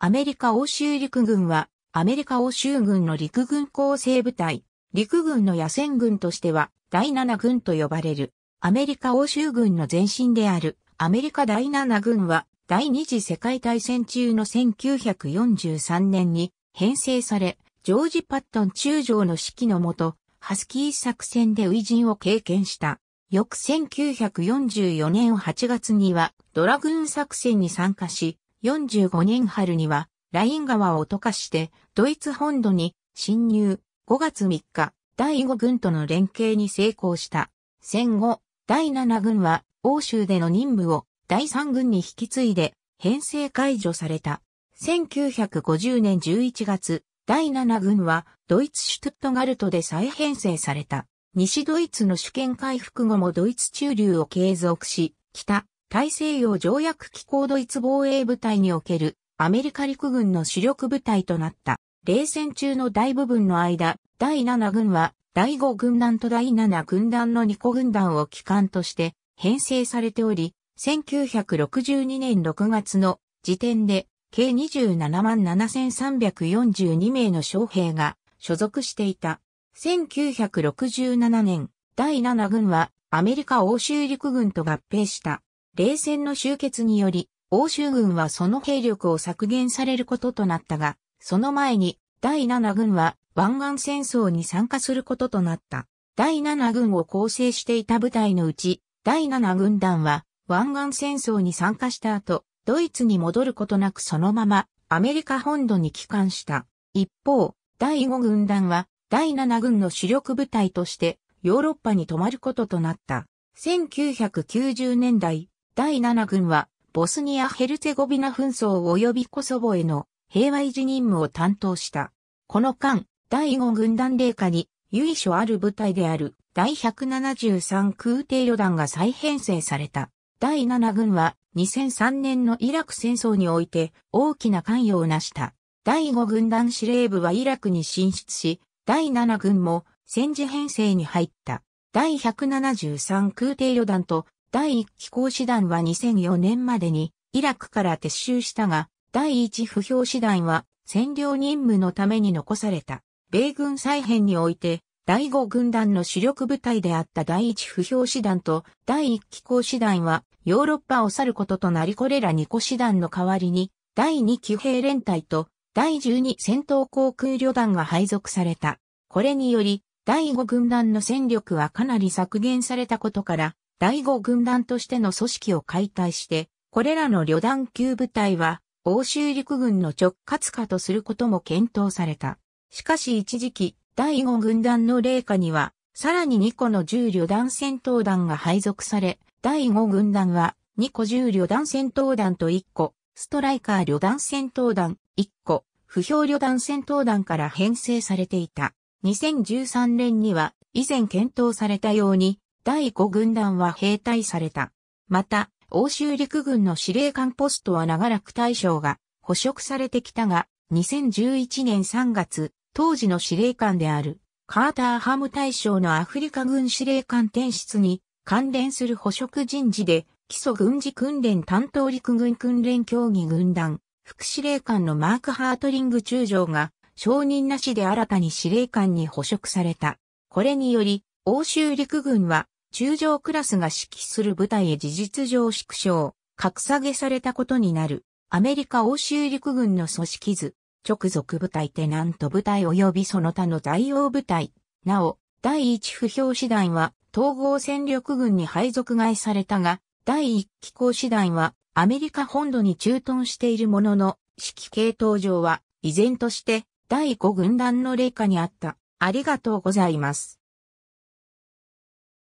アメリカ欧州陸軍は、アメリカ欧州軍の陸軍構成部隊、陸軍の野戦軍としては、第7軍と呼ばれる。アメリカ欧州軍の前身である、アメリカ第7軍は、第二次世界大戦中の1943年に編成され、ジョージ・パットン中将の指揮のもと、ハスキー作戦でジンを経験した。翌1944年8月にはドラグーン作戦に参加し、45年春には、ライン川を溶かして、ドイツ本土に侵入、5月3日、第5軍との連携に成功した。戦後、第7軍は、欧州での任務を第3軍に引き継いで、編成解除された。1950年11月、第7軍は、ドイツシュトゥットガルトで再編成された。西ドイツの主権回復後もドイツ中流を継続し、北、大西洋条約機構ドイツ防衛部隊におけるアメリカ陸軍の主力部隊となった。冷戦中の大部分の間、第7軍は第5軍団と第7軍団の2個軍団を機関として編成されており、1962年6月の時点で計27万7342名の将兵が所属していた。1967年、第7軍はアメリカ欧州陸軍と合併した。冷戦の終結により、欧州軍はその兵力を削減されることとなったが、その前に第7軍は湾岸戦争に参加することとなった。第7軍を構成していた部隊のうち、第7軍団は湾岸戦争に参加した後、ドイツに戻ることなくそのままアメリカ本土に帰還した。一方、第5軍団は第7軍の主力部隊としてヨーロッパに泊まることとなった。1990年代、第7軍は、ボスニア・ヘルツェゴビナ紛争及びコソボへの平和維持任務を担当した。この間、第5軍団霊下に、由緒ある部隊である第173空挺旅団が再編成された。第7軍は2003年のイラク戦争において大きな関与を成した。第5軍団司令部はイラクに進出し、第7軍も戦時編成に入った。第173空挺旅団と第1機構師団は2004年までにイラクから撤収したが、第1不評師団は占領任務のために残された。米軍再編において、第5軍団の主力部隊であった第1不評師団と第1機構師団はヨーロッパを去ることとなりこれら2個師団の代わりに第2騎兵連隊と第12戦闘航空旅団が配属された。これにより第5軍団の戦力はかなり削減されたことから第五軍団としての組織を解体して、これらの旅団級部隊は、欧州陸軍の直轄下とすることも検討された。しかし一時期、第五軍団の霊下には、さらに2個の重旅団戦闘団が配属され、第五軍団は2個重旅団戦闘団と1個、ストライカー旅団戦闘団1個、不評旅団戦闘団から編成されていた。2013年には以前検討されたように第5軍団は兵隊された。また、欧州陸軍の司令官ポストは長らく大将が捕食されてきたが、2011年3月、当時の司令官である、カーターハム大将のアフリカ軍司令官転出に関連する捕食人事で、基礎軍事訓練担当陸軍訓練協議軍団、副司令官のマーク・ハートリング中将が、承認なしで新たに司令官に捕食された。これにより、欧州陸軍は中将クラスが指揮する部隊へ事実上縮小、格下げされたことになる、アメリカ欧州陸軍の組織図、直属部隊テナント部隊及びその他の在用部隊。なお、第一不評師団は統合戦力軍に配属外されたが、第一機構師団はアメリカ本土に駐屯しているものの、指揮系統上は依然として第5軍団の霊下にあった。ありがとうございます。